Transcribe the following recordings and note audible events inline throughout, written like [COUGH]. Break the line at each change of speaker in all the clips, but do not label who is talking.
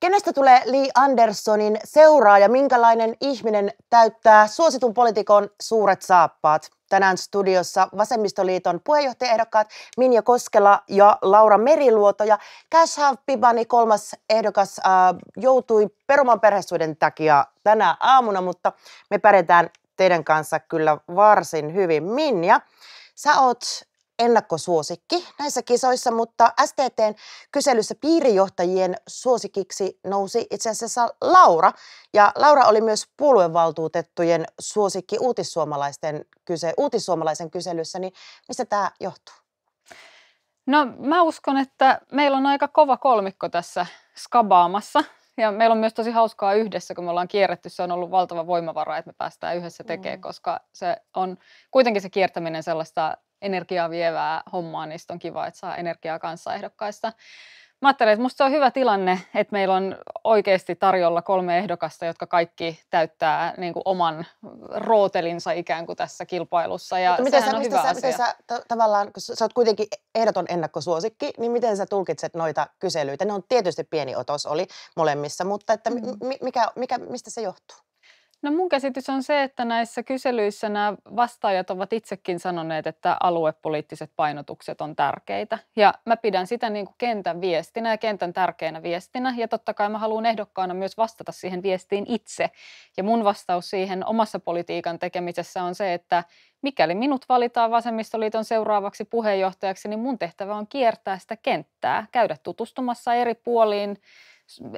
Kenestä tulee Lee Andersonin seuraaja? Minkälainen ihminen täyttää suositun politikon suuret saappaat? Tänään studiossa Vasemmistoliiton puheenjohtajaehdokkaat Minja Koskela ja Laura Meriluoto. Ja Cashhav Pibani, kolmas ehdokas, äh, joutui peruman perhesuuden takia tänä aamuna, mutta me pärjätään teidän kanssa kyllä varsin hyvin. Minja, sä oot ennakkosuosikki näissä kisoissa, mutta STTn kyselyssä piirijohtajien suosikiksi nousi itse asiassa Laura. Ja Laura oli myös puoluevaltuutettujen suosikki uutissuomalaisten kyse, uutissuomalaisen kyselyssä, niin mistä tämä johtuu?
No mä uskon, että meillä on aika kova kolmikko tässä skabaamassa. Ja meillä on myös tosi hauskaa yhdessä, kun me ollaan kierretty. Se on ollut valtava voimavara, että me päästään yhdessä tekemään, mm. koska se on kuitenkin se kiertäminen sellaista energiaa vievää hommaa, niin on kiva, että saa energiaa kanssa ehdokkaista. Mä ajattelen, että musta se on hyvä tilanne, että meillä on oikeasti tarjolla kolme ehdokasta, jotka kaikki täyttää niin kuin oman rootelinsa ikään kuin tässä kilpailussa. Ja Mutta miten sä, on hyvä sä, asia. Miten sä
t- tavallaan, kun sä oot kuitenkin ehdoton ennakkosuosikki, niin miten sä tulkitset noita kyselyitä? Ne on tietysti pieni otos oli molemmissa, mutta että mm. Mm-hmm. m- mikä, mikä, mistä se johtuu?
No mun käsitys on se, että näissä kyselyissä nämä vastaajat ovat itsekin sanoneet, että aluepoliittiset painotukset on tärkeitä. Ja mä pidän sitä niin kuin kentän viestinä ja kentän tärkeänä viestinä. Ja totta kai mä haluan ehdokkaana myös vastata siihen viestiin itse. Ja mun vastaus siihen omassa politiikan tekemisessä on se, että mikäli minut valitaan Vasemmistoliiton seuraavaksi puheenjohtajaksi, niin mun tehtävä on kiertää sitä kenttää, käydä tutustumassa eri puoliin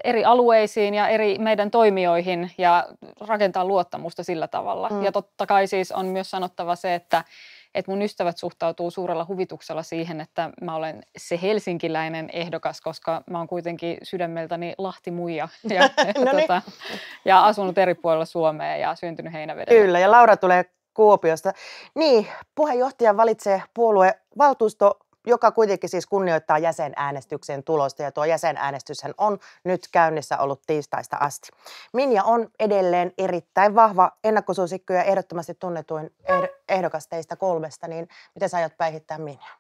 eri alueisiin ja eri meidän toimijoihin ja rakentaa luottamusta sillä tavalla. Mm. Ja totta kai siis on myös sanottava se, että että mun ystävät suhtautuu suurella huvituksella siihen, että mä olen se helsinkiläinen ehdokas, koska mä oon kuitenkin sydämeltäni Muija ja, [LAUGHS] [LAUGHS] no niin. tota, ja asunut eri puolilla Suomea ja syntynyt Heinävedellä. Kyllä,
ja Laura tulee Kuopiosta. Niin, puheenjohtaja valitsee puolue valtuusto joka kuitenkin siis kunnioittaa jäsenäänestyksen tulosta, ja tuo jäsenäänestyshän on nyt käynnissä ollut tiistaista asti. Minja on edelleen erittäin vahva ennakkosuosikko ja ehdottomasti tunnetuin ehdokas teistä kolmesta, niin
miten sä aiot päihittää Minjaa?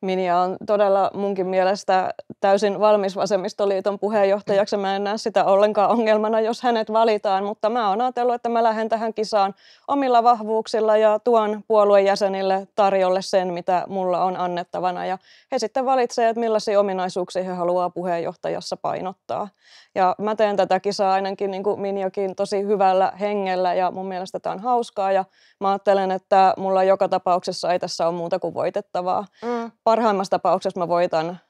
Minja on todella munkin mielestä täysin valmis vasemmistoliiton puheenjohtajaksi. Mä en näe sitä ollenkaan ongelmana, jos hänet valitaan, mutta mä oon ajatellut, että mä lähden tähän kisaan omilla vahvuuksilla ja tuon puolueen jäsenille tarjolle sen, mitä mulla on annettavana. Ja he sitten valitsevat, että millaisia ominaisuuksia he haluaa puheenjohtajassa painottaa. Ja mä teen tätä kisaa ainakin niin kuin Minjakin tosi hyvällä hengellä ja mun mielestä tämä on hauskaa ja mä ajattelen, että mulla joka tapauksessa ei tässä ole muuta kuin voitettavaa. Mm parhaimmassa tapauksessa mä voitan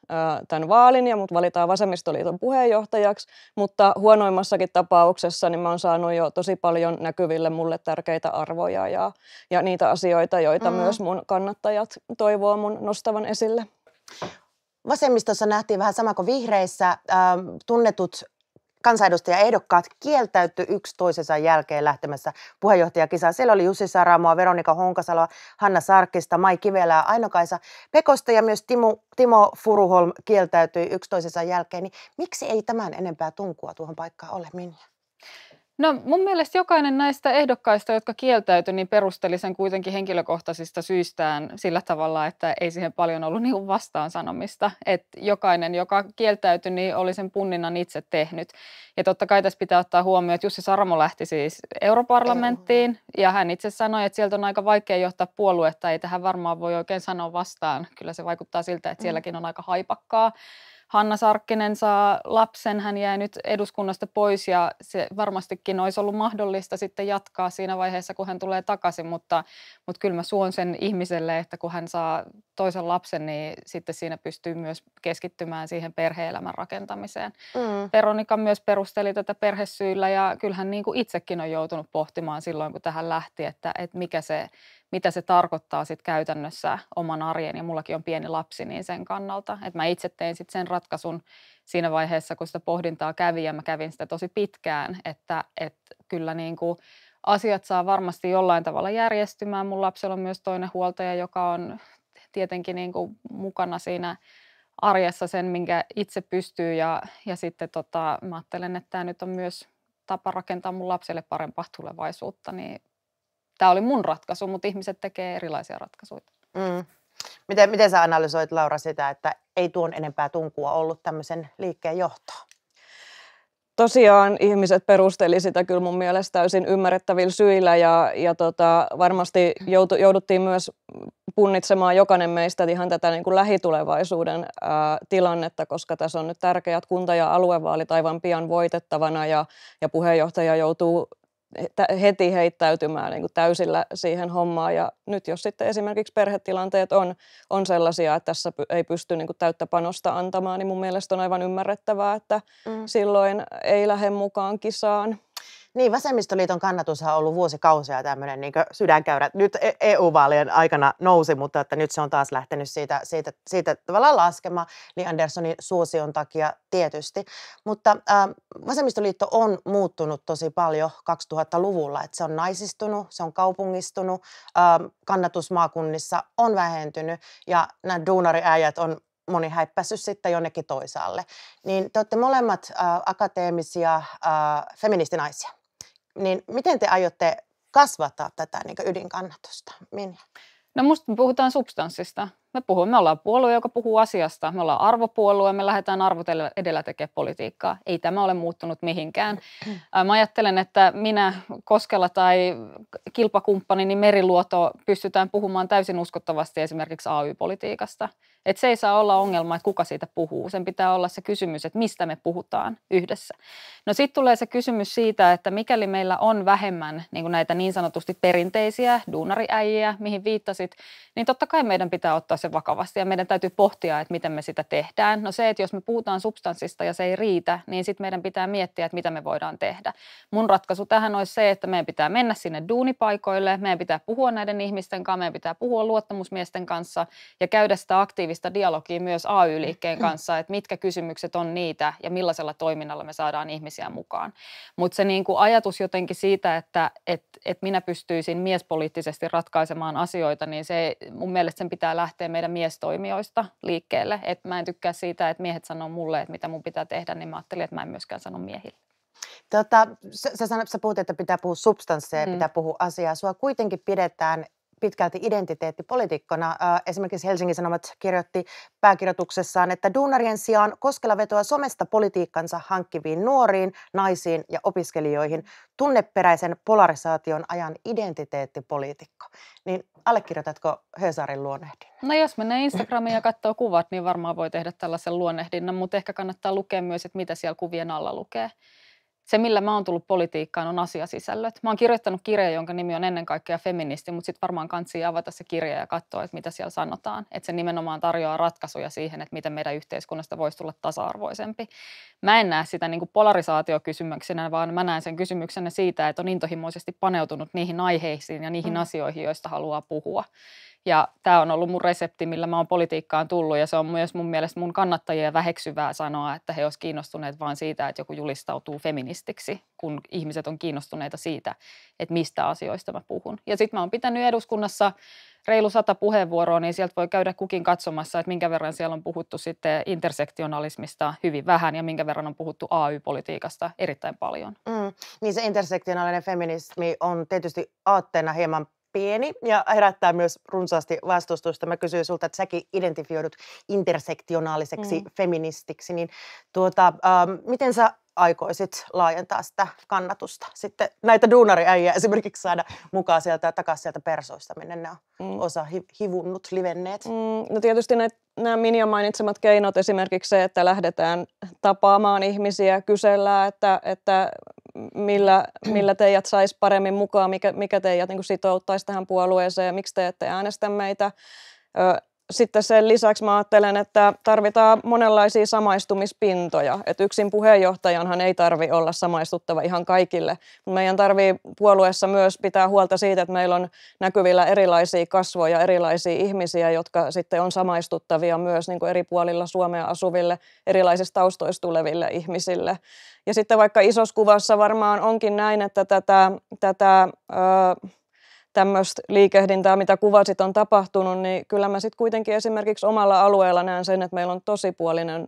tämän vaalin ja mut valitaan vasemmistoliiton puheenjohtajaksi, mutta huonoimmassakin tapauksessa niin mä oon saanut jo tosi paljon näkyville mulle tärkeitä arvoja ja, ja niitä asioita, joita mm. myös mun kannattajat toivoo mun nostavan esille. Vasemmistossa
nähtiin vähän sama kuin vihreissä. Äh, tunnetut kansanedustajaehdokkaat kieltäytty yksi toisensa jälkeen lähtemässä puheenjohtajakisaa. Siellä oli Jussi Saramoa, Veronika Honkasaloa, Hanna Sarkista, Mai Kivelää, Ainokaisa Pekosta ja myös Timo, Timo Furuholm kieltäytyi yksi toisensa jälkeen. Niin miksi ei tämän enempää tunkua tuohon paikkaan ole, Minja?
No mun mielestä jokainen näistä ehdokkaista, jotka kieltäytyi, niin perusteli sen kuitenkin henkilökohtaisista syistään sillä tavalla, että ei siihen paljon ollut niin vastaan sanomista. Että jokainen, joka kieltäytyi, niin oli sen punninnan itse tehnyt. Ja totta kai tässä pitää ottaa huomioon, että Jussi Saramo lähti siis europarlamenttiin ja hän itse sanoi, että sieltä on aika vaikea johtaa puoluetta. Ei tähän varmaan voi oikein sanoa vastaan. Kyllä se vaikuttaa siltä, että mm. sielläkin on aika haipakkaa. Hanna Sarkkinen saa lapsen, hän jäi nyt eduskunnasta pois ja se varmastikin olisi ollut mahdollista sitten jatkaa siinä vaiheessa, kun hän tulee takaisin, mutta, mutta kyllä mä suon sen ihmiselle, että kun hän saa toisen lapsen, niin sitten siinä pystyy myös keskittymään siihen perhe-elämän rakentamiseen. Mm. Veronika myös perusteli tätä perhesyillä ja kyllähän niin kuin itsekin on joutunut pohtimaan silloin, kun tähän lähti, että, että mikä se mitä se tarkoittaa sit käytännössä oman arjen, ja mullakin on pieni lapsi, niin sen kannalta. Et mä itse tein sit sen ratkaisun siinä vaiheessa, kun sitä pohdintaa kävi, ja mä kävin sitä tosi pitkään, että et kyllä niin kuin asiat saa varmasti jollain tavalla järjestymään. Mun lapsella on myös toinen huoltaja, joka on tietenkin niin kuin mukana siinä arjessa sen, minkä itse pystyy. Ja, ja sitten tota, mä ajattelen, että tämä nyt on myös tapa rakentaa mun lapselle parempaa tulevaisuutta, niin tämä oli mun ratkaisu, mutta ihmiset tekee erilaisia ratkaisuja. Mm. Miten,
miten sä analysoit Laura sitä, että ei tuon enempää tunkua ollut tämmöisen liikkeen johtoon?
Tosiaan ihmiset perusteli sitä kyllä mun mielestä täysin ymmärrettävillä syillä ja, ja tota, varmasti joutu, jouduttiin myös punnitsemaan jokainen meistä ihan tätä niin kuin lähitulevaisuuden ää, tilannetta, koska tässä on nyt tärkeät kunta- ja aluevaalit aivan pian voitettavana ja, ja puheenjohtaja joutuu heti heittäytymään niin kuin täysillä siihen hommaan. Ja nyt jos sitten esimerkiksi perhetilanteet on, on sellaisia, että tässä ei pysty niin kuin täyttä panosta antamaan, niin mun mielestä on aivan ymmärrettävää, että mm. silloin ei lähde mukaan kisaan.
Niin, vasemmistoliiton kannatushan on ollut vuosikausia tämmöinen niin sydänkäyrä. Nyt EU-vaalien e aikana nousi, mutta että nyt se on taas lähtenyt siitä, siitä, siitä tavallaan laskemaan Li niin Anderssonin suosion takia tietysti. Mutta äh, vasemmistoliitto on muuttunut tosi paljon 2000-luvulla. Että se on naisistunut, se on kaupungistunut, äh, kannatus maakunnissa on vähentynyt ja nämä duunariäijät on moni häippässyt sitten jonnekin toisaalle. Niin te olette molemmat äh, akateemisia äh, feministinaisia niin miten te aiotte kasvattaa tätä niin ydinkannatusta, Minja?
No musta puhutaan substanssista, me puhumme, me ollaan puolue, joka puhuu asiasta. Me ollaan arvopuolue, me lähdetään arvot edellä tekemään politiikkaa. Ei tämä ole muuttunut mihinkään. Mä ajattelen, että minä, Koskela tai kilpakumppani, niin Meriluoto pystytään puhumaan täysin uskottavasti esimerkiksi AY-politiikasta. Et se ei saa olla ongelma, että kuka siitä puhuu. Sen pitää olla se kysymys, että mistä me puhutaan yhdessä. No sitten tulee se kysymys siitä, että mikäli meillä on vähemmän niin näitä niin sanotusti perinteisiä duunariäijiä, mihin viittasit, niin totta kai meidän pitää ottaa se äärimmäisen vakavasti ja meidän täytyy pohtia, että miten me sitä tehdään. No se, että jos me puhutaan substanssista ja se ei riitä, niin sitten meidän pitää miettiä, että mitä me voidaan tehdä. Mun ratkaisu tähän olisi se, että meidän pitää mennä sinne duunipaikoille, meidän pitää puhua näiden ihmisten kanssa, meidän pitää puhua luottamusmiesten kanssa ja käydä sitä aktiivista dialogia myös AY-liikkeen kanssa, että mitkä kysymykset on niitä ja millaisella toiminnalla me saadaan ihmisiä mukaan. Mutta se kuin niinku ajatus jotenkin siitä, että että että minä pystyisin miespoliittisesti ratkaisemaan asioita, niin se mun mielestä sen pitää lähteä meidän miestoimijoista liikkeelle. Et mä en tykkää siitä, että miehet sanoo mulle, että mitä mun pitää tehdä, niin mä ajattelin, että mä en myöskään sano miehille.
Tota, sä, sä, sä puhut, että pitää puhua substansseja, mm. pitää puhua asiaa. Sua kuitenkin pidetään pitkälti identiteettipolitiikkona. Esimerkiksi Helsingin Sanomat kirjoitti pääkirjoituksessaan, että duunarien sijaan Koskela vetoaa somesta politiikkansa hankkiviin nuoriin, naisiin ja opiskelijoihin. Tunneperäisen polarisaation ajan identiteettipolitiikko. Niin allekirjoitatko Hösaarin luonnehdin?
No jos menee Instagramiin ja katsoo kuvat, niin varmaan voi tehdä tällaisen luonnehdinnan, mutta ehkä kannattaa lukea myös, että mitä siellä kuvien alla lukee se, millä mä oon tullut politiikkaan, on asiasisällöt. Mä oon kirjoittanut kirja, jonka nimi on ennen kaikkea feministi, mutta sitten varmaan kansi avata se kirja ja katsoa, että mitä siellä sanotaan. Että se nimenomaan tarjoaa ratkaisuja siihen, että miten meidän yhteiskunnasta voisi tulla tasa-arvoisempi. Mä en näe sitä niin kuin polarisaatiokysymyksenä, vaan mä näen sen kysymyksenä siitä, että on intohimoisesti paneutunut niihin aiheisiin ja niihin mm. asioihin, joista haluaa puhua. Ja tämä on ollut mun resepti, millä mä oon politiikkaan tullut ja se on myös mun mielestä mun kannattajia väheksyvää sanoa, että he olisivat kiinnostuneet vain siitä, että joku julistautuu feministiksi, kun ihmiset on kiinnostuneita siitä, että mistä asioista mä puhun. Ja sitten mä oon pitänyt eduskunnassa reilu sata puheenvuoroa, niin sieltä voi käydä kukin katsomassa, että minkä verran siellä on puhuttu sitten intersektionalismista hyvin vähän ja minkä verran on puhuttu AY-politiikasta erittäin paljon. Mm, niin se
intersektionaalinen feminismi on tietysti aatteena hieman pieni ja herättää myös runsaasti vastustusta. Mä kysyin sulta, että säkin identifioidut intersektionaaliseksi mm. feministiksi, niin tuota, ähm, miten sä aikoisit laajentaa sitä kannatusta? Sitten näitä duunariäjiä esimerkiksi saada mukaan sieltä takaisin sieltä persoista, minne nämä mm. osa
hi- hivunnut, livenneet. Mm, no tietysti näitä nämä Minjan mainitsemat keinot, esimerkiksi se, että lähdetään tapaamaan ihmisiä, kysellään, että, että millä, millä teidät saisi paremmin mukaan, mikä, mikä teidät niin sitouttaisi tähän puolueeseen ja miksi te ette äänestä meitä sitten sen lisäksi mä ajattelen, että tarvitaan monenlaisia samaistumispintoja. Et yksin puheenjohtajanhan ei tarvi olla samaistuttava ihan kaikille. Meidän tarvii puolueessa myös pitää huolta siitä, että meillä on näkyvillä erilaisia kasvoja, erilaisia ihmisiä, jotka sitten on samaistuttavia myös niin kuin eri puolilla Suomea asuville, erilaisista taustoista tuleville ihmisille. Ja sitten vaikka isossa kuvassa varmaan onkin näin, että tätä, tätä öö, tämmöistä liikehdintää, mitä kuvasit, on tapahtunut, niin kyllä mä sitten kuitenkin esimerkiksi omalla alueella näen sen, että meillä on tosi, puolinen,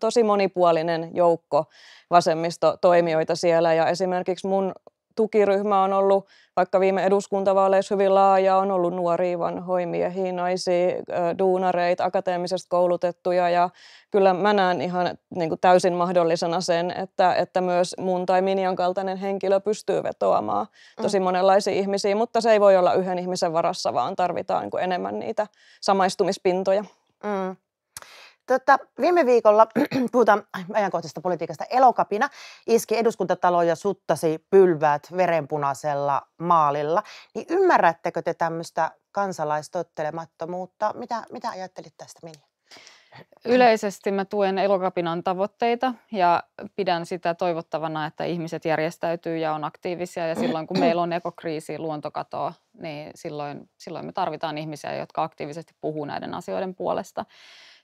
tosi monipuolinen joukko vasemmistotoimijoita siellä ja esimerkiksi mun tukiryhmä on ollut vaikka viime eduskuntavaaleissa hyvin laaja, on ollut nuoria, vanhoja, miehiä, naisia, duunareita, akateemisesti koulutettuja ja kyllä mä näen ihan niin kuin täysin mahdollisena sen, että, että myös mun tai minian kaltainen henkilö pystyy vetoamaan mm. tosi monenlaisia ihmisiä, mutta se ei voi olla yhden ihmisen varassa, vaan tarvitaan niin kuin enemmän niitä samaistumispintoja. Mm. Tota, viime viikolla,
[CLEARS THROAT] puhutaan ajankohtaisesta politiikasta, elokapina iski eduskuntatalo ja suttasi pylväät verenpunaisella maalilla. Niin ymmärrättekö te tämmöistä
kansalaistottelemattomuutta?
Mitä, mitä ajattelit tästä, Minja?
Yleisesti mä tuen elokapinan tavoitteita ja pidän sitä toivottavana, että ihmiset järjestäytyy ja on aktiivisia. Ja silloin kun meillä on ekokriisi, luontokatoa, niin silloin, silloin me tarvitaan ihmisiä, jotka aktiivisesti puhuu näiden asioiden puolesta.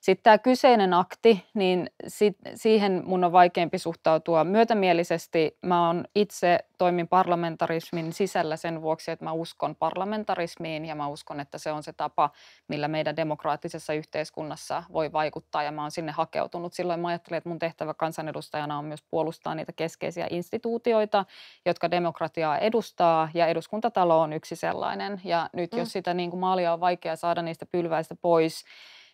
Sitten tämä kyseinen akti, niin sit, siihen mun on vaikeampi suhtautua myötämielisesti. Mä on itse toimin parlamentarismin sisällä sen vuoksi, että mä uskon parlamentarismiin ja mä uskon, että se on se tapa, millä meidän demokraattisessa yhteiskunnassa voi vaikuttaa ja mä oon sinne hakeutunut. Silloin mä ajattelin, että mun tehtävä kansanedustajana on myös puolustaa niitä keskeisiä instituutioita, jotka demokratiaa edustaa ja eduskuntatalo on yksi sellainen. Ja nyt mm. jos sitä niin kuin maalia on vaikea saada niistä pylväistä pois,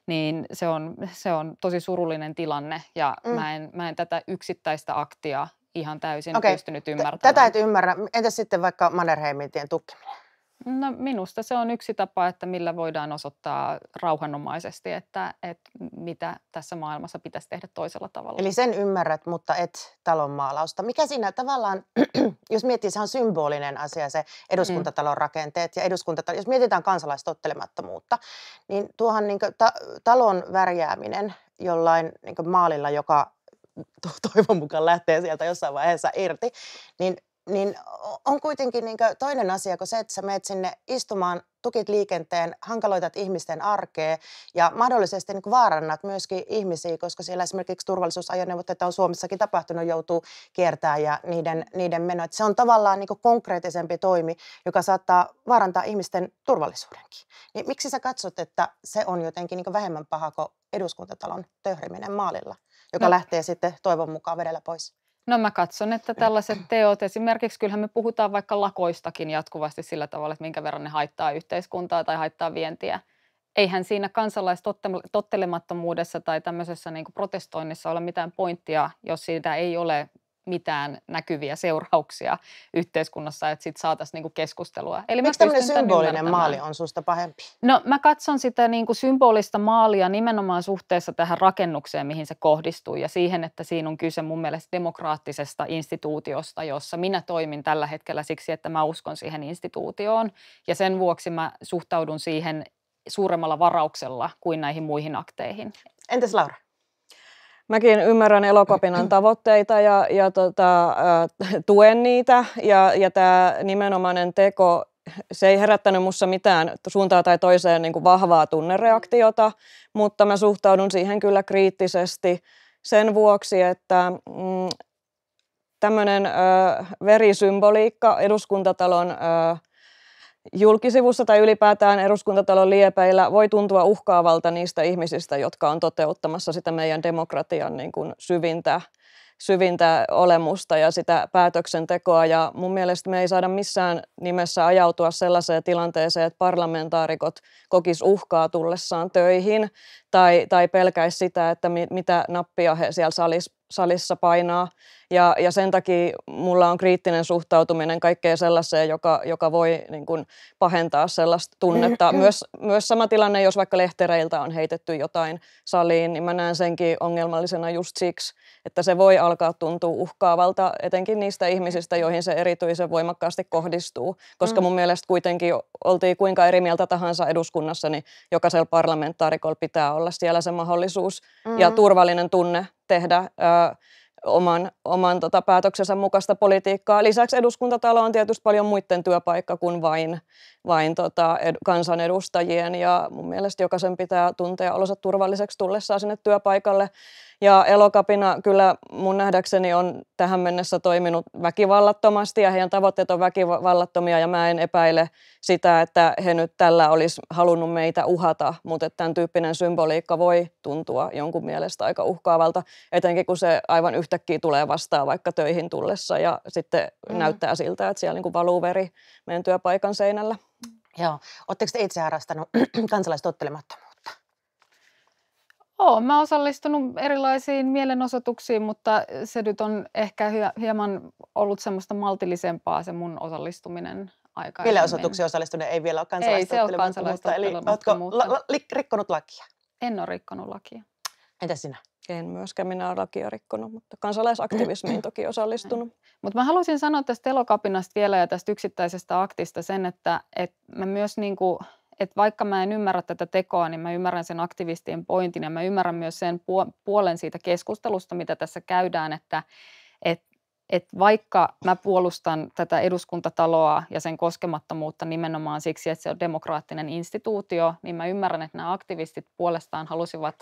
niin se on, se on tosi surullinen tilanne ja mm. mä, en, mä en tätä yksittäistä aktia ihan täysin okay. pystynyt ymmärtämään. Tätä et
ymmärrä. Entä sitten vaikka Mannerheimintien tukkiminen?
No minusta se on yksi tapa, että millä voidaan osoittaa rauhanomaisesti, että, että mitä tässä maailmassa pitäisi tehdä toisella tavalla.
Eli sen ymmärrät, mutta et talonmaalausta. Mikä siinä tavallaan, [CLEARS THROAT] jos miettii, se on symbolinen asia se eduskuntatalon mm. rakenteet ja eduskuntatalon, jos mietitään kansalaistottelemattomuutta, niin tuohan niin ta- talon värjääminen jollain niin maalilla, joka toivon mukaan lähtee sieltä jossain vaiheessa irti, niin niin on kuitenkin niin toinen asia kuin se, että sä menet sinne istumaan, tukit liikenteen, hankaloitat ihmisten arkea ja mahdollisesti niin vaarannat myöskin ihmisiä, koska siellä esimerkiksi turvallisuusajoneuvot, että on Suomessakin tapahtunut, joutuu kiertämään ja niiden, niiden meno. Että se on tavallaan niin konkreettisempi toimi, joka saattaa vaarantaa ihmisten turvallisuudenkin. Niin miksi sä katsot, että se on jotenkin niin vähemmän paha kuin eduskuntatalon töhriminen maalilla, joka no. lähtee sitten toivon mukaan vedellä pois?
No mä katson, että tällaiset teot, esimerkiksi kyllähän me puhutaan vaikka lakoistakin jatkuvasti sillä tavalla, että minkä verran ne haittaa yhteiskuntaa tai haittaa vientiä. Eihän siinä kansalaistottelemattomuudessa tai tämmöisessä niin protestoinnissa ole mitään pointtia, jos siitä ei ole mitään näkyviä seurauksia yhteiskunnassa, että sitten saataisiin niinku keskustelua. Eli Miksi tämmöinen symbolinen maali on susta pahempi? No mä katson sitä niinku symbolista maalia nimenomaan suhteessa tähän rakennukseen, mihin se kohdistuu ja siihen, että siinä on kyse mun mielestä demokraattisesta instituutiosta, jossa minä toimin tällä hetkellä siksi, että mä uskon siihen instituutioon ja sen vuoksi mä suhtaudun siihen suuremmalla varauksella kuin näihin muihin akteihin. Entäs Laura?
mäkin ymmärrän elokapinan tavoitteita ja, ja tota, tuen niitä. Ja, ja tämä nimenomainen teko, se ei herättänyt minussa mitään suuntaa tai toiseen niin kuin vahvaa tunnereaktiota, mutta mä suhtaudun siihen kyllä kriittisesti sen vuoksi, että mm, tämmöinen verisymboliikka eduskuntatalon ö, Julkisivussa tai ylipäätään eduskuntatalon liepeillä voi tuntua uhkaavalta niistä ihmisistä, jotka on toteuttamassa sitä meidän demokratian niin kuin syvintä, syvintä olemusta ja sitä päätöksentekoa. Ja mun mielestä me ei saada missään nimessä ajautua sellaiseen tilanteeseen, että parlamentaarikot kokis uhkaa tullessaan töihin tai, tai pelkäisi sitä, että mitä nappia he siellä salissa salissa painaa. Ja, ja sen takia mulla on kriittinen suhtautuminen kaikkeen sellaiseen, joka, joka voi niin kuin, pahentaa sellaista tunnetta. Myös, myös sama tilanne, jos vaikka lehtereiltä on heitetty jotain saliin, niin mä näen senkin ongelmallisena just siksi, että se voi alkaa tuntua uhkaavalta, etenkin niistä ihmisistä, joihin se erityisen voimakkaasti kohdistuu. Koska mm. mun mielestä kuitenkin oltiin kuinka eri mieltä tahansa eduskunnassa, niin jokaisella parlamentaarikolla pitää olla siellä se mahdollisuus mm. ja turvallinen tunne tehdä ö, oman, oman tota, päätöksensä mukaista politiikkaa. Lisäksi eduskuntatalo on tietysti paljon muiden työpaikka kuin vain, vain tota, ed, kansanedustajien ja mun mielestä jokaisen pitää tuntea olonsa turvalliseksi tullessaan sinne työpaikalle. Ja elokapina kyllä mun nähdäkseni on tähän mennessä toiminut väkivallattomasti ja heidän tavoitteet on väkivallattomia ja mä en epäile sitä, että he nyt tällä olisi halunnut meitä uhata, mutta tämän tyyppinen symboliikka voi tuntua jonkun mielestä aika uhkaavalta, etenkin kun se aivan yhtäkkiä tulee vastaan vaikka töihin tullessa ja sitten mm. näyttää siltä, että siellä niin valuu veri meidän työpaikan seinällä. Joo. Oletteko te itse harrastanut [CLEARS THROAT] kansalaistottelemattomuutta?
Oo, mä osallistunut erilaisiin mielenosoituksiin, mutta se nyt on ehkä hieman ollut semmoista maltillisempaa se mun osallistuminen aikaisemmin. Mielenosoituksiin
osallistuneen ei vielä ole kansalaistottelemattomuutta. Eli
oletko
la, la, li, rikkonut lakia?
En ole rikkonut lakia. Entä sinä? En myöskään minä ole lakia rikkonut, mutta kansalaisaktivismiin toki osallistunut. [LAUGHS] Mutta mä haluaisin sanoa tästä elokapinasta vielä ja tästä yksittäisestä aktista sen, että et mä myös niin kuin – että vaikka mä en ymmärrä tätä tekoa, niin mä ymmärrän sen aktivistien pointin ja mä ymmärrän myös sen puolen siitä keskustelusta, mitä tässä käydään, että, että et vaikka mä puolustan tätä eduskuntataloa ja sen koskemattomuutta nimenomaan siksi, että se on demokraattinen instituutio, niin mä ymmärrän, että nämä aktivistit puolestaan halusivat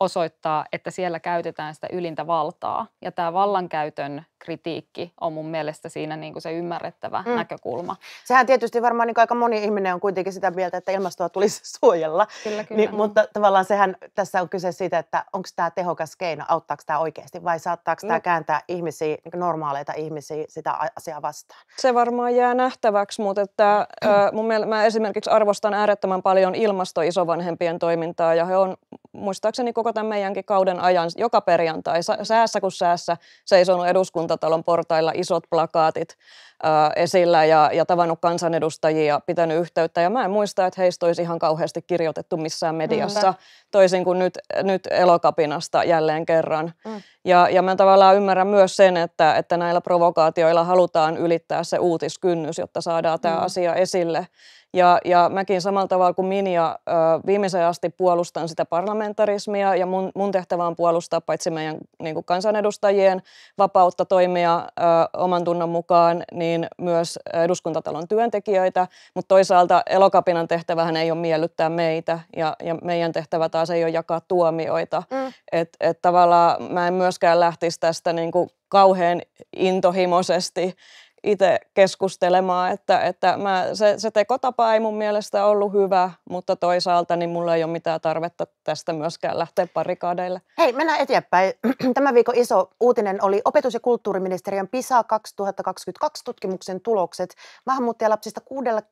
osoittaa, että siellä käytetään sitä ylintä valtaa. Ja tämä vallankäytön kritiikki on mun mielestä siinä niin kuin se ymmärrettävä mm. näkökulma.
Sehän tietysti varmaan niin kuin aika moni ihminen on kuitenkin sitä mieltä, että ilmastoa tulisi [LAUGHS] suojella. Kyllä, kyllä. Niin, mutta tavallaan sehän tässä on kyse siitä, että onko tämä tehokas keino, auttaako
tämä oikeasti vai saattaako mm. tämä kääntää ihmisiä, niin normaaleita ihmisiä sitä asiaa vastaan. Se varmaan jää nähtäväksi, mutta että, mm. mun mielestä, mä esimerkiksi arvostan äärettömän paljon ilmastoisovanhempien toimintaa ja he on muistaakseni koko tämän meidänkin kauden ajan joka perjantai säässä kuin säässä seisonut eduskuntatalon portailla isot plakaatit ää, esillä ja, ja tavannut kansanedustajia, pitänyt yhteyttä. Ja mä en muista, että heistä olisi ihan kauheasti kirjoitettu missään mediassa, mm-hmm. toisin kuin nyt, nyt elokapinasta jälleen kerran. Mm. Ja, ja mä tavallaan ymmärrän myös sen, että, että näillä provokaatioilla halutaan ylittää se uutiskynnys, jotta saadaan mm. asia esille. Ja, ja mäkin samalla tavalla kuin Minja viimeisen asti puolustan sitä parlamentarismia ja mun, mun tehtävä on puolustaa paitsi meidän niin kuin kansanedustajien vapautta toimia ö, oman tunnon mukaan, niin myös eduskuntatalon työntekijöitä, mutta toisaalta elokapinan tehtävähän ei ole miellyttää meitä ja, ja meidän tehtävä taas ei ole jakaa tuomioita. Mm. Että et tavallaan mä en myöskään lähtisi tästä niin kuin kauhean intohimoisesti itse keskustelemaan, että, että mä, se, se tekotapa ei mun mielestä ollut hyvä, mutta toisaalta niin mulla ei ole mitään tarvetta tästä myöskään lähteä parikaadeille. Hei, mennään eteenpäin.
[CLEARS THROAT] Tämän viikon iso uutinen oli opetus- ja kulttuuriministeriön PISA 2022 tutkimuksen tulokset. Maahanmuuttajalapsista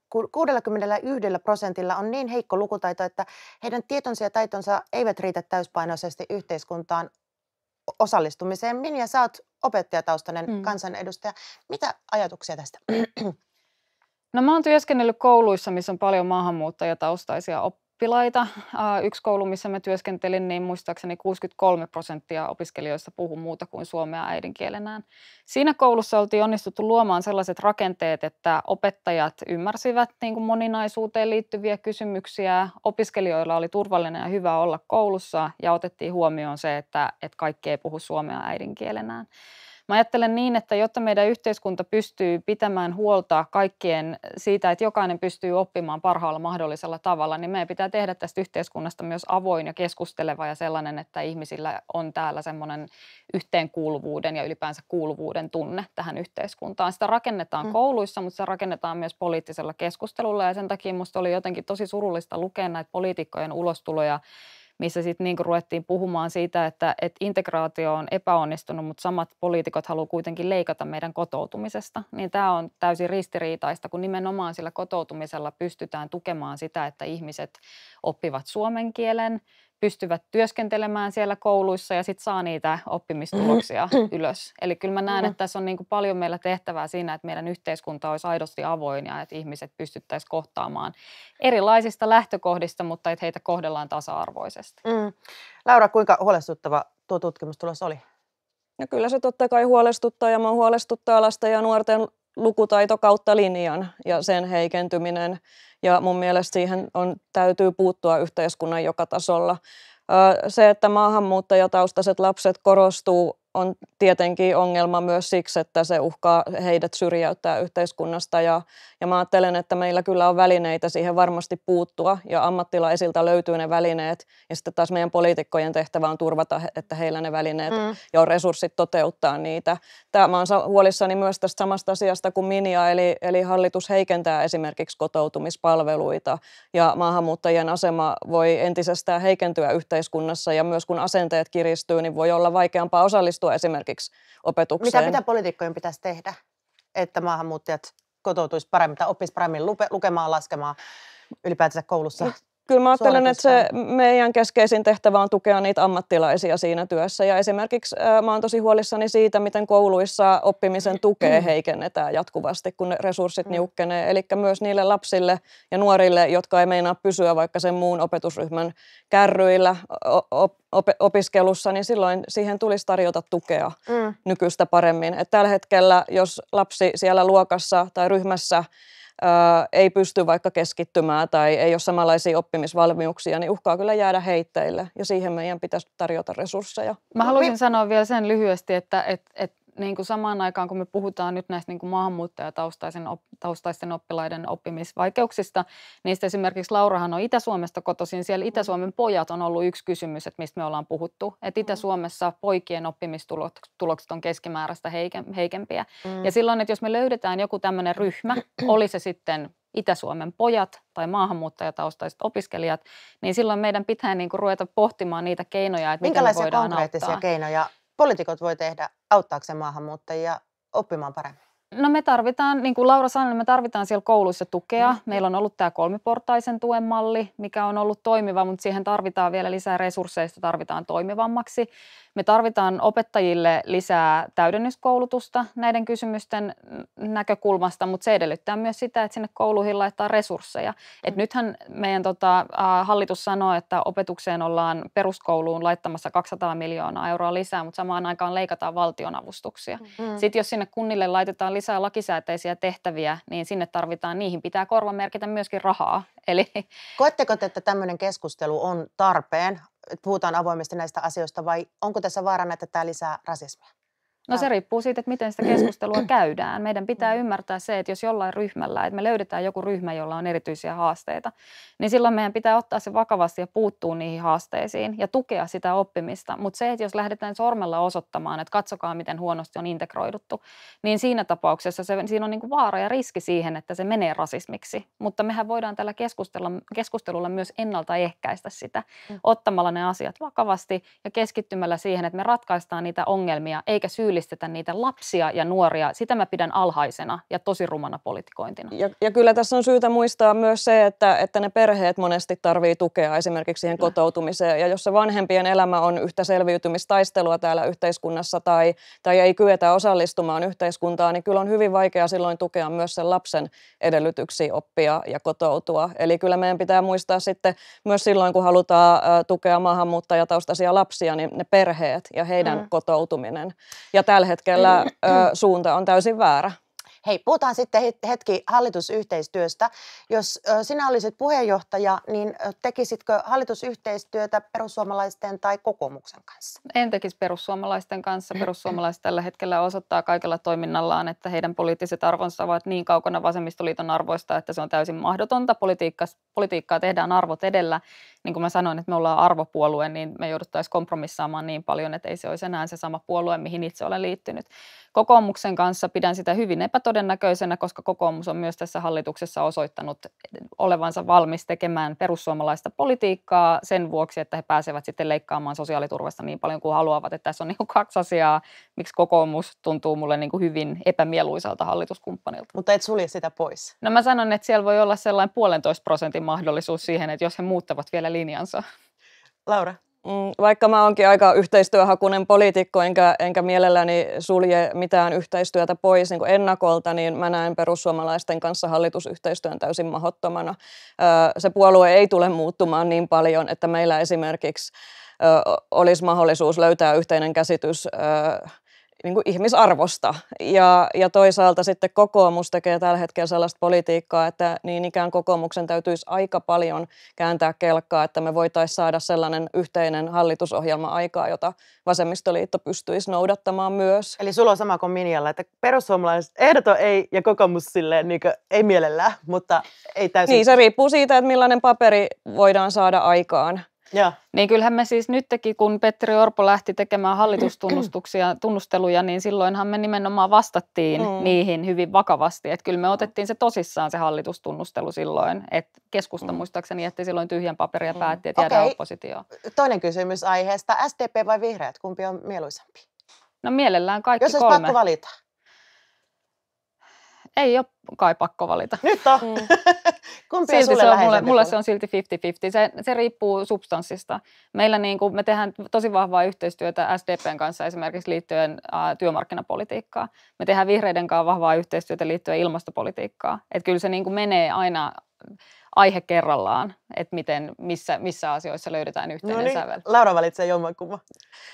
61 prosentilla on niin heikko lukutaito, että heidän tietonsa ja taitonsa eivät riitä täyspainoisesti yhteiskuntaan osallistumiseen. Minja, sä oot opettajataustainen mm. kansanedustaja. Mitä ajatuksia tästä?
No mä oon työskennellyt kouluissa, missä on paljon maahanmuuttajataustaisia op- oppilaita. Yksi koulu, missä mä työskentelin, niin muistaakseni 63 prosenttia opiskelijoista puhuu muuta kuin suomea äidinkielenään. Siinä koulussa oltiin onnistuttu luomaan sellaiset rakenteet, että opettajat ymmärsivät niin kuin moninaisuuteen liittyviä kysymyksiä. Opiskelijoilla oli turvallinen ja hyvä olla koulussa ja otettiin huomioon se, että, että kaikki ei puhu suomea äidinkielenään. Mä ajattelen niin, että jotta meidän yhteiskunta pystyy pitämään huolta kaikkien siitä, että jokainen pystyy oppimaan parhaalla mahdollisella tavalla, niin meidän pitää tehdä tästä yhteiskunnasta myös avoin ja keskusteleva ja sellainen, että ihmisillä on täällä semmoinen yhteenkuuluvuuden ja ylipäänsä kuuluvuuden tunne tähän yhteiskuntaan. Sitä rakennetaan mm. kouluissa, mutta se rakennetaan myös poliittisella keskustelulla ja sen takia musta oli jotenkin tosi surullista lukea näitä poliitikkojen ulostuloja missä sitten niin ruvettiin puhumaan siitä, että, että integraatio on epäonnistunut, mutta samat poliitikot haluaa kuitenkin leikata meidän kotoutumisesta. Niin tämä on täysin ristiriitaista, kun nimenomaan sillä kotoutumisella pystytään tukemaan sitä, että ihmiset oppivat suomen kielen, pystyvät työskentelemään siellä kouluissa ja sitten saa niitä oppimistuloksia mm-hmm. Mm-hmm. ylös. Eli kyllä mä näen, että tässä on niin kuin paljon meillä tehtävää siinä, että meidän yhteiskunta olisi aidosti avoin ja että ihmiset pystyttäisiin kohtaamaan erilaisista lähtökohdista, mutta että heitä kohdellaan tasa-arvoisesti.
Mm. Laura, kuinka huolestuttava tuo tutkimustulos oli?
No kyllä se totta kai huolestuttaa ja mä huolestuttaa lasten ja nuorten lukutaito kautta linjan ja sen heikentyminen. Ja mun mielestä siihen on, täytyy puuttua yhteiskunnan joka tasolla. Se, että maahanmuuttajataustaiset lapset korostuu on tietenkin ongelma myös siksi, että se uhkaa heidät syrjäyttää yhteiskunnasta. Ja, ja mä ajattelen, että meillä kyllä on välineitä siihen varmasti puuttua ja ammattilaisilta löytyy ne välineet. Ja sitten taas meidän poliitikkojen tehtävä on turvata, että heillä ne välineet mm. ja on resurssit toteuttaa niitä. Tämä mä oon huolissani myös tästä samasta asiasta kuin Minia, eli, eli hallitus heikentää esimerkiksi kotoutumispalveluita ja maahanmuuttajien asema voi entisestään heikentyä yhteiskunnassa ja myös kun asenteet kiristyy, niin voi olla vaikeampaa osallistua osallistua esimerkiksi opetukseen. Mitä, mitä
poliitikkojen pitäisi tehdä, että maahanmuuttajat kotoutuisi paremmin tai oppisivat paremmin lupe, lukemaan, laskemaan ylipäätänsä koulussa?
Kyllä mä ajattelen, että se meidän keskeisin tehtävä on tukea niitä ammattilaisia siinä työssä. Ja esimerkiksi mä oon tosi huolissani siitä, miten kouluissa oppimisen tukea mm. heikennetään jatkuvasti, kun resurssit mm. niukkenee. Eli myös niille lapsille ja nuorille, jotka ei meinaa pysyä vaikka sen muun opetusryhmän kärryillä op- op- opiskelussa, niin silloin siihen tulisi tarjota tukea mm. nykyistä paremmin. Et tällä hetkellä, jos lapsi siellä luokassa tai ryhmässä ei pysty vaikka keskittymään tai ei ole samanlaisia oppimisvalmiuksia, niin uhkaa kyllä jäädä heitteille ja siihen meidän pitäisi tarjota resursseja.
Mä haluaisin sanoa vielä sen lyhyesti, että, että, että niin kuin samaan aikaan, kun me puhutaan nyt näistä niin kuin op, taustaisten oppilaiden oppimisvaikeuksista, niistä esimerkiksi Laurahan on Itä-Suomesta kotoisin. Siellä mm. Itä-Suomen pojat on ollut yksi kysymys, että mistä me ollaan puhuttu. Että mm. Itä-Suomessa poikien oppimistulokset on keskimääräistä heike, heikempiä. Mm. Ja silloin, että jos me löydetään joku tämmöinen ryhmä, [CLEARS THROAT] oli se sitten Itä-Suomen pojat tai maahanmuuttajataustaiset opiskelijat, niin silloin meidän pitää niin kuin ruveta pohtimaan niitä keinoja, että Minkälaisia miten me voidaan konkreettisia auttaa. keinoja
poliitikot voi tehdä auttaakseen maahanmuuttajia oppimaan paremmin?
No me tarvitaan, niin kuin Laura sanoi, niin me tarvitaan siellä kouluissa tukea. Mm. Meillä on ollut tämä kolmiportaisen tuen malli, mikä on ollut toimiva, mutta siihen tarvitaan vielä lisää resursseista, tarvitaan toimivammaksi. Me tarvitaan opettajille lisää täydennyskoulutusta näiden kysymysten näkökulmasta, mutta se edellyttää myös sitä, että sinne kouluihin laittaa resursseja. Mm. Et nythän meidän tota, hallitus sanoo, että opetukseen ollaan peruskouluun laittamassa 200 miljoonaa euroa lisää, mutta samaan aikaan leikataan valtionavustuksia. Mm. Sitten jos sinne kunnille laitetaan lisää lisää lakisääteisiä tehtäviä, niin sinne tarvitaan, niihin pitää korvamerkitä myöskin rahaa. [LAUGHS] Eli... Koetteko te, että tämmöinen
keskustelu on tarpeen, puhutaan avoimesti näistä asioista vai onko tässä vaarana, että tämä
lisää rasismia? No se riippuu siitä, että miten sitä keskustelua [CLEARS THROAT] käydään. Meidän pitää ymmärtää se, että jos jollain ryhmällä, että me löydetään joku ryhmä, jolla on erityisiä haasteita, niin silloin meidän pitää ottaa se vakavasti ja puuttua niihin haasteisiin ja tukea sitä oppimista. Mutta se, että jos lähdetään sormella osoittamaan, että katsokaa miten huonosti on integroiduttu, niin siinä tapauksessa se, siinä on niin kuin vaara ja riski siihen, että se menee rasismiksi. Mutta mehän voidaan tällä keskustelulla myös ennaltaehkäistä sitä mm. ottamalla ne asiat vakavasti ja keskittymällä siihen, että me ratkaistaan niitä ongelmia eikä syy syyllistetä niitä lapsia ja nuoria, sitä mä pidän alhaisena ja tosi rumana politikointina. Ja,
ja kyllä tässä on syytä muistaa myös se, että, että ne perheet monesti tarvii tukea esimerkiksi siihen kotoutumiseen. Ja jos se vanhempien elämä on yhtä selviytymistaistelua täällä yhteiskunnassa tai, tai ei kyetä osallistumaan yhteiskuntaan, niin kyllä on hyvin vaikea silloin tukea myös sen lapsen edellytyksiä oppia ja kotoutua. Eli kyllä meidän pitää muistaa sitten myös silloin, kun halutaan tukea maahanmuuttajataustaisia lapsia, niin ne perheet ja heidän mm. kotoutuminen. Ja tällä hetkellä mm. ö, suunta on täysin väärä.
Hei, puhutaan sitten hetki hallitusyhteistyöstä. Jos sinä olisit puheenjohtaja, niin tekisitkö hallitusyhteistyötä perussuomalaisten tai kokoomuksen kanssa?
En tekisi perussuomalaisten kanssa. Perussuomalaiset tällä hetkellä osoittaa kaikella toiminnallaan, että heidän poliittiset arvonsa ovat niin kaukana vasemmistoliiton arvoista, että se on täysin mahdotonta. Politiikka, politiikkaa tehdään arvot edellä niin kuin mä sanoin, että me ollaan arvopuolue, niin me jouduttaisiin kompromissaamaan niin paljon, että ei se olisi enää se sama puolue, mihin itse olen liittynyt. Kokoomuksen kanssa pidän sitä hyvin epätodennäköisenä, koska kokoomus on myös tässä hallituksessa osoittanut olevansa valmis tekemään perussuomalaista politiikkaa sen vuoksi, että he pääsevät sitten leikkaamaan sosiaaliturvasta niin paljon kuin haluavat. Että tässä on niin kuin kaksi asiaa, miksi kokoomus tuntuu mulle niin kuin hyvin epämieluisalta hallituskumppanilta. Mutta et sulje sitä pois? No mä sanon, että siellä voi olla sellainen puolentoista prosentin mahdollisuus siihen, että jos he muuttavat vielä linjansa.
Laura? Mm, vaikka mä oonkin aika yhteistyöhakunen poliitikko, enkä, enkä mielelläni sulje mitään yhteistyötä pois niin ennakolta, niin mä näen perussuomalaisten kanssa hallitusyhteistyön täysin mahottomana. Se puolue ei tule muuttumaan niin paljon, että meillä esimerkiksi olisi mahdollisuus löytää yhteinen käsitys niin kuin ihmisarvosta. Ja, ja toisaalta sitten kokoomus tekee tällä hetkellä sellaista politiikkaa, että niin ikään kokoomuksen täytyisi aika paljon kääntää kelkkaa, että me voitaisiin saada sellainen yhteinen hallitusohjelma aikaa, jota vasemmistoliitto pystyisi noudattamaan myös. Eli sulla on sama kuin Minialla, että perussuomalaiset ehdot ei ja kokoomus silleen niin ei mielellään, mutta ei täysin. Niin, se riippuu
siitä, että millainen paperi voidaan saada aikaan. Ja. Niin kyllähän me siis nytkin, kun Petteri Orpo lähti tekemään hallitustunnustuksia, mm. tunnusteluja, niin silloinhan me nimenomaan vastattiin mm. niihin hyvin vakavasti. Että kyllä me mm. otettiin se tosissaan se hallitustunnustelu silloin. Että keskusta mm. muistaakseni jätti silloin tyhjän paperia ja mm. päätti, että jäädään okay. oppositioon.
Toinen kysymys aiheesta. SDP vai vihreät, kumpi on mieluisampi?
No mielellään kaikki Jos olisi kolme. pakko valita ei ole kai pakko valita. Nyt on. Mm. [LAUGHS] Kumpi silti on se on mulle, mulle se on silti 50-50. Se, se riippuu substanssista. Meillä niin kuin, me tehdään tosi vahvaa yhteistyötä SDPn kanssa esimerkiksi liittyen ä, työmarkkinapolitiikkaan. Me tehdään vihreiden kanssa vahvaa yhteistyötä liittyen ilmastopolitiikkaan. Et kyllä se niin kuin menee aina aihe kerrallaan, että miten, missä, missä asioissa löydetään yhteinen no niin, sävel.
Laura valitsee jommankumman.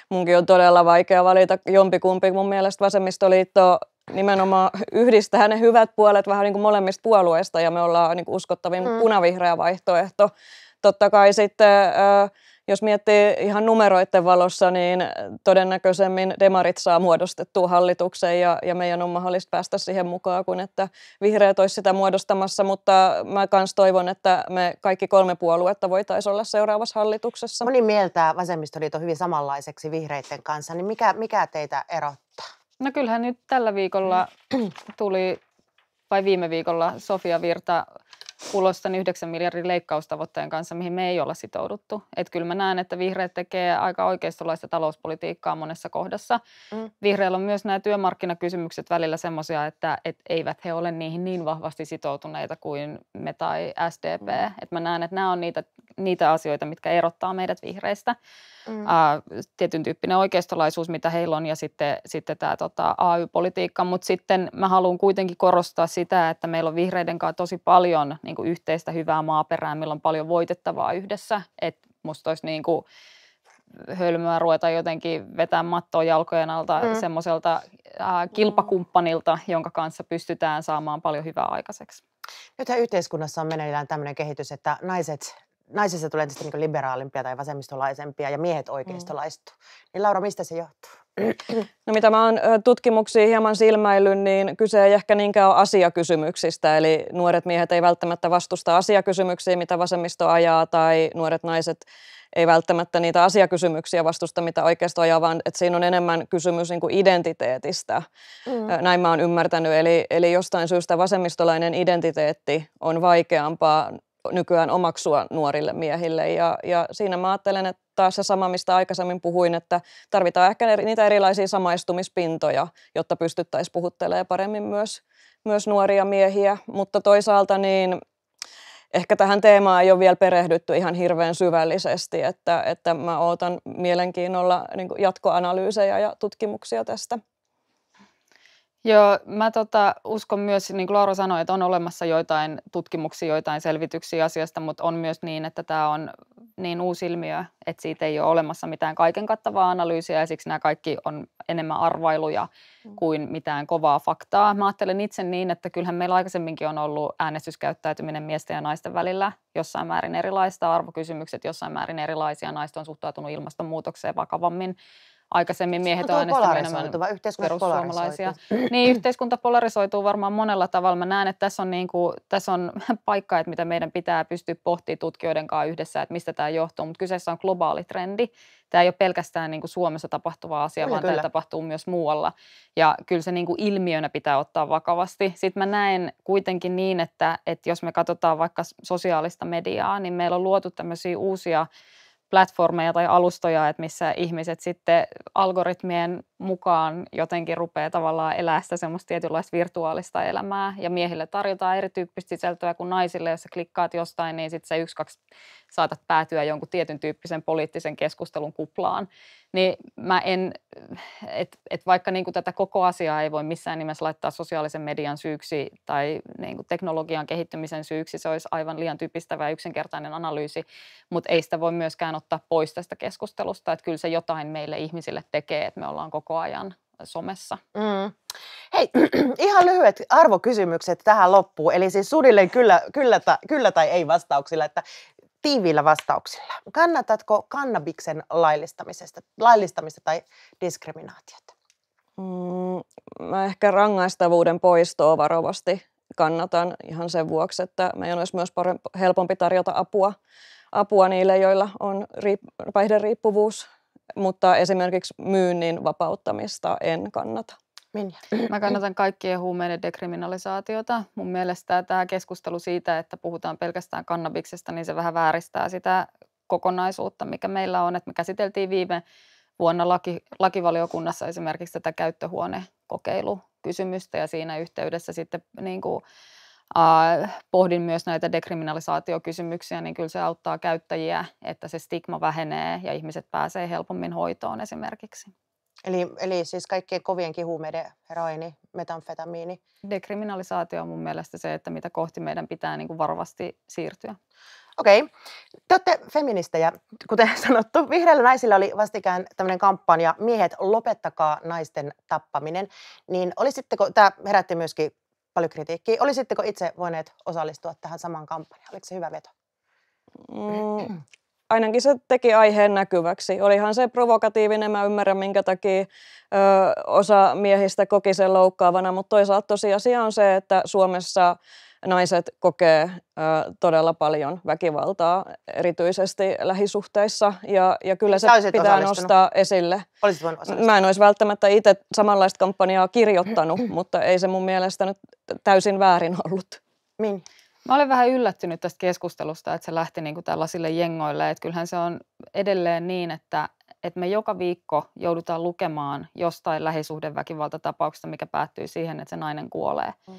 Munkin on todella vaikea
valita jompikumpi. Mun mielestä vasemmistoliitto nimenomaan yhdistää ne hyvät puolet vähän niin kuin molemmista puolueista ja me ollaan niin kuin uskottavin mm. punavihreä vaihtoehto. Totta kai sitten, äh, jos miettii ihan numeroiden valossa, niin todennäköisemmin demarit saa muodostettua hallituksen ja, ja meidän on mahdollista päästä siihen mukaan, kun että vihreät olisi sitä muodostamassa, mutta mä kans toivon, että me kaikki kolme puoluetta voitaisiin olla seuraavassa hallituksessa. Moni mieltää
vasemmistoliiton hyvin samanlaiseksi vihreiden kanssa, niin mikä, mikä teitä erottaa?
No kyllähän nyt tällä viikolla [CLEARS THROAT] tuli, vai viime viikolla, Sofia Virta ulos tämän 9 miljardin leikkaustavoitteen kanssa, mihin me ei olla sitouduttu. Et kyllä mä näen, että vihreät tekee aika oikeistolaista talouspolitiikkaa monessa kohdassa. Mm. Vihreillä on myös nämä työmarkkinakysymykset välillä semmoisia, että et eivät he ole niihin niin vahvasti sitoutuneita kuin me tai SDP. Mm. Et mä näen, että nämä on niitä, niitä asioita, mitkä erottaa meidät vihreistä mm. ää, tietyn tyyppinen oikeistolaisuus, mitä heillä on, ja sitten, sitten tämä tota, AY-politiikka. Mutta sitten mä haluan kuitenkin korostaa sitä, että meillä on vihreiden kanssa tosi paljon niin kuin yhteistä hyvää maaperää, meillä on paljon voitettavaa yhdessä. Että musta olisi niin kuin, hölmöä ruveta jotenkin vetää mattoa jalkojen alta mm. semmoiselta äh, kilpakumppanilta, jonka kanssa pystytään saamaan paljon hyvää aikaiseksi.
Nythän yhteiskunnassa on meneillään tämmöinen kehitys, että naiset Naisissa tulee entistä niin liberaalimpia tai vasemmistolaisempia ja miehet oikeistolaistuu. Mm. Niin Laura, mistä se johtuu?
[CLEARS THROAT] No mitä mä oon tutkimuksia hieman silmäillyt, niin kyse ei ehkä niinkään ole asiakysymyksistä. Eli nuoret miehet ei välttämättä vastusta asiakysymyksiä, mitä vasemmisto ajaa, tai nuoret naiset ei välttämättä niitä asiakysymyksiä vastusta, mitä oikeisto ajaa, vaan että siinä on enemmän kysymys niin kuin identiteetistä. Mm. Näin mä oon ymmärtänyt. Eli, eli jostain syystä vasemmistolainen identiteetti on vaikeampaa nykyään omaksua nuorille miehille. Ja, ja siinä mä ajattelen, että taas se sama, mistä aikaisemmin puhuin, että tarvitaan ehkä niitä erilaisia samaistumispintoja, jotta pystyttäisiin puhuttelemaan paremmin myös, myös nuoria miehiä. Mutta toisaalta niin ehkä tähän teemaan ei ole vielä perehdytty ihan hirveän syvällisesti, että, että mä ootan mielenkiinnolla niin jatkoanalyysejä ja tutkimuksia tästä.
Joo, mä tota, uskon myös, niin kuin Laura sanoi, että on olemassa joitain tutkimuksia, joitain selvityksiä asiasta, mutta on myös niin, että tämä on niin uusi ilmiö, että siitä ei ole olemassa mitään kaiken kattavaa analyysiä ja siksi nämä kaikki on enemmän arvailuja mm. kuin mitään kovaa faktaa. Mä ajattelen itse niin, että kyllähän meillä aikaisemminkin on ollut äänestyskäyttäytyminen miesten ja naisten välillä jossain määrin erilaista, arvokysymykset jossain määrin erilaisia, naiset on suhtautunut ilmastonmuutokseen vakavammin aikaisemmin miehet no, on äänestänyt enemmän perussuomalaisia. Niin, yhteiskunta polarisoituu varmaan monella tavalla. Mä näen, että tässä on, niin kuin, tässä on [LAUGHS] paikka, että mitä meidän pitää pystyä pohtimaan tutkijoiden kanssa yhdessä, että mistä tämä johtuu. Mutta kyseessä on globaali trendi. Tämä ei ole pelkästään niin kuin Suomessa tapahtuva asia, kyllä, vaan kyllä. tämä tapahtuu myös muualla. Ja kyllä se niin kuin ilmiönä pitää ottaa vakavasti. Sitten mä näen kuitenkin niin, että, että jos me katsotaan vaikka sosiaalista mediaa, niin meillä on luotu tämmöisiä uusia platformeja tai alustoja, että missä ihmiset sitten algoritmien mukaan jotenkin rupeaa tavallaan elää sitä semmoista tietynlaista virtuaalista elämää. Ja miehille tarjotaan erityyppistä sisältöä kuin naisille, jos sä klikkaat jostain, niin sitten se yksi, kaksi saatat päätyä jonkun tietyn tyyppisen poliittisen keskustelun kuplaan. Niin mä en, että et vaikka niin kuin tätä koko asiaa ei voi missään nimessä laittaa sosiaalisen median syyksi tai niin kuin teknologian kehittymisen syyksi, se olisi aivan liian typistävä ja yksinkertainen analyysi, mutta ei sitä voi myöskään ottaa pois tästä keskustelusta, että kyllä se jotain meille ihmisille tekee, että me ollaan koko ajan somessa.
Mm. Hei, [CLEARS THROAT] ihan lyhyet arvokysymykset tähän loppuun. Eli siis Sudille kyllä, kyllä, kyllä tai ei vastauksilla, että tiiviillä vastauksilla. Kannatatko kannabiksen laillistamisesta, laillistamista tai diskriminaatiota?
Mm, mä ehkä rangaistavuuden poistoa varovasti kannatan ihan sen vuoksi, että meidän olisi myös parempi, helpompi tarjota apua, apua niille, joilla on riip, päihderiippuvuus, mutta esimerkiksi myynnin vapauttamista en kannata.
Minja. Mä kannatan kaikkien huumeiden dekriminalisaatiota. Mun mielestä tämä keskustelu siitä, että puhutaan pelkästään kannabiksesta, niin se vähän vääristää sitä kokonaisuutta, mikä meillä on. Et me käsiteltiin viime vuonna laki, lakivaliokunnassa esimerkiksi tätä käyttöhuonekokeilukysymystä ja siinä yhteydessä sitten niin kuin, äh, pohdin myös näitä dekriminalisaatiokysymyksiä, niin kyllä se auttaa käyttäjiä, että se stigma vähenee ja ihmiset pääsee helpommin hoitoon esimerkiksi. Eli, eli siis kaikkien kovien huumeiden, heroini, metanfetamiini. Dekriminalisaatio on mun mielestä se, että mitä kohti meidän pitää niin kuin varovasti siirtyä. Okei. Okay. Te olette
feministejä, kuten [LAUGHS] sanottu. Vihreillä naisilla oli vastikään tämmöinen kampanja, miehet lopettakaa naisten tappaminen. Niin olisitteko, tämä herätti myöskin paljon kritiikkiä, olisitteko itse voineet osallistua tähän samaan kampanjaan? Oliko se hyvä veto?
Mm,
ainakin se teki aiheen näkyväksi. Olihan se provokatiivinen, mä ymmärrän minkä takia ö, osa miehistä koki sen loukkaavana, mutta toisaalta tosiasia on se, että Suomessa naiset kokee ö, todella paljon väkivaltaa, erityisesti lähisuhteissa, ja, ja kyllä niin, se pitää nostaa esille. Mä en olisi välttämättä itse samanlaista kampanjaa kirjoittanut, mutta ei se mun mielestä nyt täysin väärin ollut.
Min? Mä olen vähän yllättynyt tästä keskustelusta, että se lähti niin kuin tällaisille jengoille. Että kyllähän se on edelleen niin, että, että me joka viikko joudutaan lukemaan jostain lähisuhdeväkivaltatapauksesta, mikä päättyy siihen, että se nainen kuolee. Mm.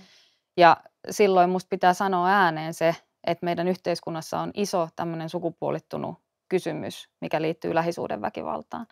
Ja silloin musta pitää sanoa ääneen se, että meidän yhteiskunnassa on iso tämmöinen sukupuolittunut kysymys, mikä liittyy lähisuhdeväkivaltaan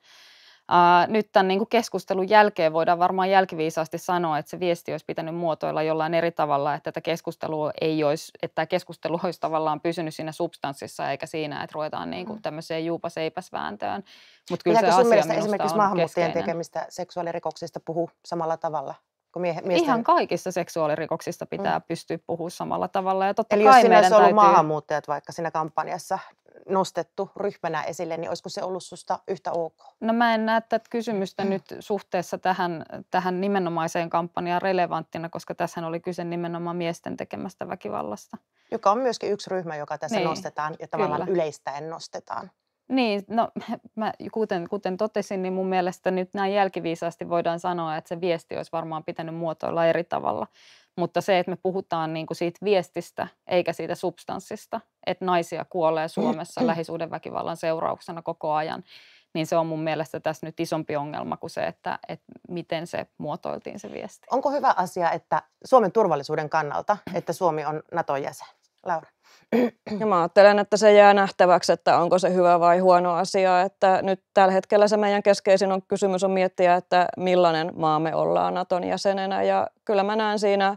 nyt tämän niin kuin keskustelun jälkeen voidaan varmaan jälkiviisaasti sanoa, että se viesti olisi pitänyt muotoilla jollain eri tavalla, että tätä keskustelua ei olisi, että tämä keskustelu [LAUGHS] olisi tavallaan pysynyt siinä substanssissa eikä siinä, että ruvetaan mm. niin kuin tämmöiseen juupaseipäsvääntöön. vääntöön Mutta kyllä Pitääkö se sun asia mielestä esimerkiksi maahanmuuttajien tekemistä
seksuaalirikoksista puhuu samalla tavalla kun Ihan
kaikissa seksuaalirikoksista mm. pitää mm. pystyä puhumaan samalla tavalla. Ja totta Eli kai jos sinä olisi ollut täytyy... maahanmuuttajat
vaikka siinä kampanjassa,
nostettu
ryhmänä esille, niin olisiko se ollut susta yhtä ok?
No mä en näe tätä kysymystä mm. nyt suhteessa tähän, tähän nimenomaiseen kampanjaan relevanttina, koska tässä oli kyse nimenomaan miesten tekemästä väkivallasta.
Joka on myöskin yksi ryhmä, joka tässä niin, nostetaan ja tavallaan kyllä. yleistäen nostetaan.
Niin, no mä, kuten, kuten totesin, niin mun mielestä nyt näin jälkiviisaasti voidaan sanoa, että se viesti olisi varmaan pitänyt muotoilla eri tavalla. Mutta se, että me puhutaan niin kuin siitä viestistä eikä siitä substanssista, että naisia kuolee Suomessa mm. lähisuhdeväkivallan seurauksena koko ajan, niin se on mun mielestä tässä nyt isompi ongelma kuin se, että, että miten se muotoiltiin se viesti.
Onko hyvä asia, että Suomen turvallisuuden
kannalta, että Suomi on NATO-jäsen?
Laura. Ja mä ajattelen, että se jää nähtäväksi, että onko se hyvä vai huono asia. Että nyt tällä hetkellä se meidän keskeisin on, kysymys on miettiä, että millainen maa me ollaan Naton jäsenenä. Ja kyllä mä näen siinä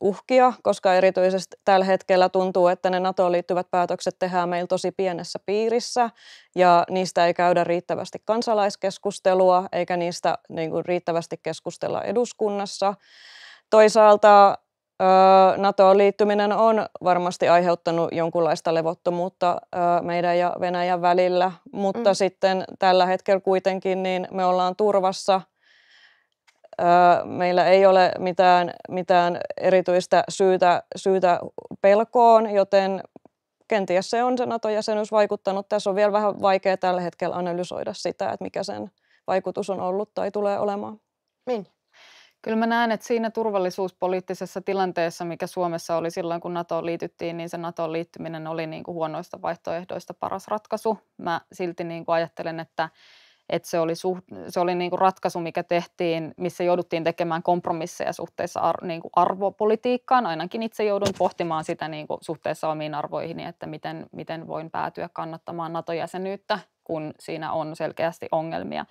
uhkia, koska erityisesti tällä hetkellä tuntuu, että ne NATOon liittyvät päätökset tehdään meillä tosi pienessä piirissä ja niistä ei käydä riittävästi kansalaiskeskustelua eikä niistä niin kuin, riittävästi keskustella eduskunnassa. Toisaalta nato NATOon liittyminen on varmasti aiheuttanut jonkunlaista levottomuutta meidän ja Venäjän välillä, mutta mm. sitten tällä hetkellä kuitenkin niin me ollaan turvassa. meillä ei ole mitään, mitään erityistä syytä, syytä pelkoon, joten kenties se on se NATO-jäsenyys vaikuttanut. Tässä on vielä vähän vaikea tällä hetkellä analysoida sitä, että mikä sen vaikutus on ollut tai
tulee olemaan. Min. Niin. Kyllä mä näen, että siinä turvallisuuspoliittisessa tilanteessa, mikä Suomessa oli silloin, kun NATO liityttiin, niin se nato liittyminen oli niin kuin huonoista vaihtoehdoista paras ratkaisu. Mä silti niin kuin ajattelen, että, että se oli, suht, se oli niin kuin ratkaisu, mikä tehtiin, missä jouduttiin tekemään kompromisseja suhteessa ar, niin kuin arvopolitiikkaan. Ainakin itse joudun pohtimaan sitä niin kuin suhteessa omiin arvoihini, että miten, miten voin päätyä kannattamaan NATO-jäsenyyttä kun siinä on selkeästi ongelmia.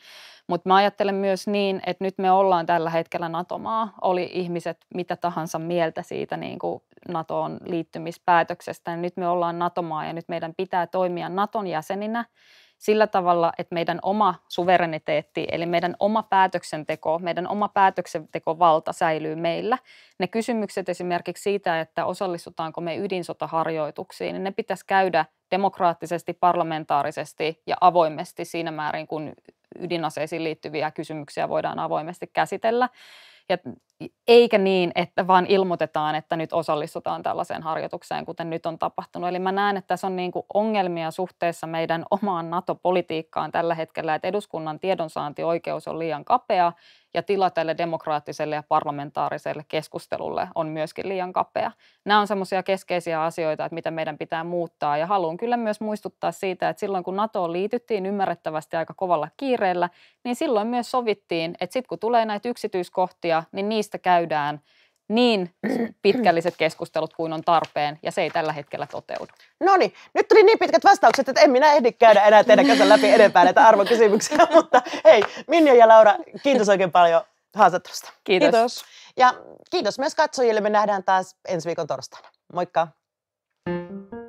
Mutta mä ajattelen myös niin, että nyt me ollaan tällä hetkellä NATO-maa, oli ihmiset mitä tahansa mieltä siitä niin kuin NATOon liittymispäätöksestä, niin nyt me ollaan NATO-maa ja nyt meidän pitää toimia NATOn jäseninä – sillä tavalla, että meidän oma suvereniteetti, eli meidän oma päätöksenteko, meidän oma päätöksentekovalta säilyy meillä. Ne kysymykset esimerkiksi siitä, että osallistutaanko me ydinsotaharjoituksiin, niin ne pitäisi käydä demokraattisesti, parlamentaarisesti ja avoimesti siinä määrin, kun ydinaseisiin liittyviä kysymyksiä voidaan avoimesti käsitellä. Ja eikä niin, että vaan ilmoitetaan, että nyt osallistutaan tällaiseen harjoitukseen, kuten nyt on tapahtunut. Eli mä näen, että tässä on niin kuin ongelmia suhteessa meidän omaan NATO-politiikkaan tällä hetkellä, että eduskunnan tiedonsaantioikeus on liian kapea ja tila tälle demokraattiselle ja parlamentaariselle keskustelulle on myöskin liian kapea. Nämä on semmoisia keskeisiä asioita, että mitä meidän pitää muuttaa ja haluan kyllä myös muistuttaa siitä, että silloin kun NATO liityttiin ymmärrettävästi aika kovalla kiireellä, niin silloin myös sovittiin, että sitten kun tulee näitä yksityiskohtia, niin niissä niistä käydään niin [CLEARS THROAT] pitkälliset keskustelut kuin on tarpeen, ja se ei tällä hetkellä toteudu.
No niin, nyt tuli niin pitkät vastaukset, että en minä ehdi käydä enää teidän kanssa läpi enempää näitä arvokysymyksiä, [LAUGHS] mutta hei, Minja ja Laura, kiitos oikein paljon haastattelusta. Kiitos. kiitos. Ja kiitos myös katsojille, me nähdään taas ensi viikon torstaina. Moikka! thank you